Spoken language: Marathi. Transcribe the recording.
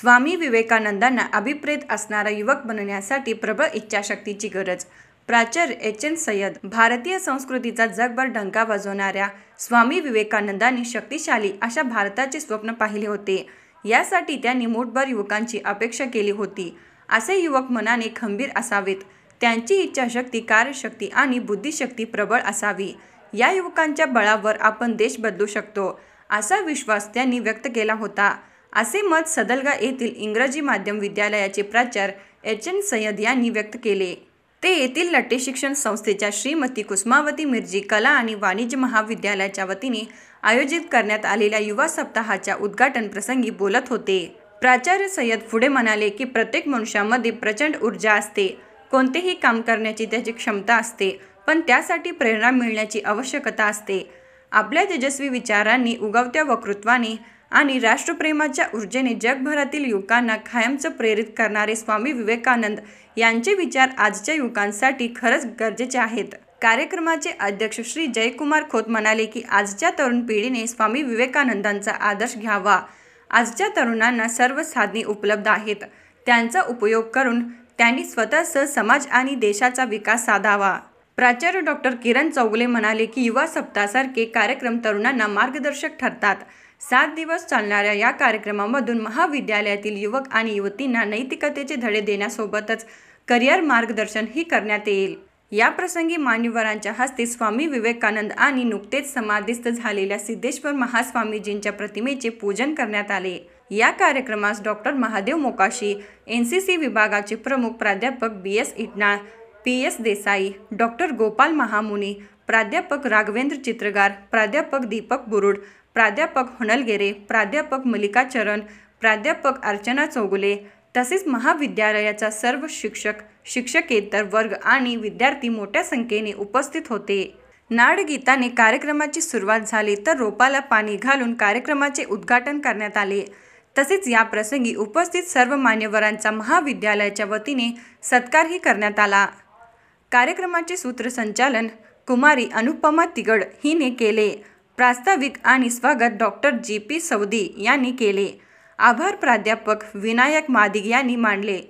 स्वामी विवेकानंदांना अभिप्रेत असणारा युवक बनण्यासाठी प्रबळ इच्छाशक्तीची गरज प्राचार्य एच एन सय्यद भारतीय संस्कृतीचा जगभर डंका वाजवणाऱ्या स्वामी विवेकानंदांनी शक्तिशाली अशा भारताचे स्वप्न पाहिले होते यासाठी त्यांनी मोठभर युवकांची अपेक्षा केली होती असे युवक मनाने खंबीर असावेत त्यांची इच्छाशक्ती कार्यशक्ती आणि बुद्धिशक्ती प्रबळ असावी या युवकांच्या बळावर आपण देश बदलू शकतो असा विश्वास त्यांनी व्यक्त केला होता असे मत सदलगा येथील इंग्रजी माध्यम विद्यालयाचे प्राचार्य एच एन सय्यद यांनी व्यक्त केले ते येथील लट्टे शिक्षण संस्थेच्या श्रीमती कुसमावती मिरजी कला आणि वाणिज्य महाविद्यालयाच्या वतीने आयोजित करण्यात आलेल्या युवा सप्ताहाच्या उद्घाटन प्रसंगी बोलत होते प्राचार्य सय्यद पुढे म्हणाले की प्रत्येक मनुष्यामध्ये प्रचंड ऊर्जा असते कोणतेही काम करण्याची त्याची क्षमता असते पण त्यासाठी प्रेरणा मिळण्याची आवश्यकता असते आपल्या तेजस्वी विचारांनी उगवत्या वक्तृत्वाने आणि राष्ट्रप्रेमाच्या ऊर्जेने जगभरातील युवकांना कायमचं प्रेरित करणारे स्वामी विवेकानंद यांचे विचार आजच्या युवकांसाठी खरंच गरजेचे आहेत कार्यक्रमाचे अध्यक्ष श्री जयकुमार खोत म्हणाले की आजच्या तरुण पिढीने स्वामी विवेकानंदांचा आदर्श घ्यावा आजच्या तरुणांना सर्व साधने उपलब्ध आहेत त्यांचा उपयोग करून त्यांनी स्वतःसह समाज आणि देशाचा विकास साधावा प्राचार्य डॉक्टर किरण चौगले म्हणाले की युवा सप्ताहासारखे कार्यक्रम तरुणांना मार्गदर्शक ठरतात सात दिवस चालणाऱ्या या कार्यक्रमामधून महाविद्यालयातील युवक आणि युवतींना नैतिकतेचे धडे देण्यासोबतच करिअर मार्गदर्शनही करण्यात येईल या प्रसंगी मान्यवरांच्या हस्ते स्वामी विवेकानंद आणि नुकतेच समाधीस्थ झालेल्या सिद्धेश्वर महास्वामीजींच्या प्रतिमेचे पूजन करण्यात आले या कार्यक्रमास doctor Mahadev Mokashi N C C विभागाचे प्रमुख प्राध्यापक B S Itnal P S Desai doctor Gopal Mahamuni प्राध्यापक राघवेंद्र चित्रगार प्राध्यापक दीपक बुरुड प्राध्यापक होणलगेरे प्राध्यापक मलिका चरण प्राध्यापक अर्चना चौगुले तसेच महाविद्यालयाचा सर्व शिक्षक शिक्षकेतर वर्ग आणि विद्यार्थी मोठ्या संख्येने उपस्थित होते नाडगीताने कार्यक्रमाची सुरुवात झाली तर रोपाला पाणी घालून कार्यक्रमाचे उद्घाटन करण्यात आले तसेच या प्रसंगी उपस्थित सर्व मान्यवरांचा महाविद्यालयाच्या वतीने सत्कारही करण्यात आला कार्यक्रमाचे सूत्रसंचालन कुमारी अनुपमा तिगड हिने केले प्रास्ताविक आणि स्वागत डॉक्टर जी पी सौदी यांनी केले आभार प्राध्यापक विनायक मादिग यांनी मांडले